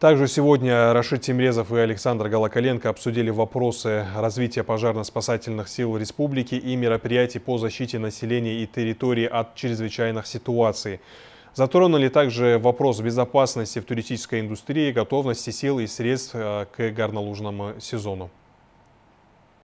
Также сегодня Рашид Тимрезов и Александр Галакаленко обсудили вопросы развития пожарно-спасательных сил республики и мероприятий по защите населения и территории от чрезвычайных ситуаций. Затронули также вопрос безопасности в туристической индустрии, готовности сил и средств э, к горнолыжному сезону.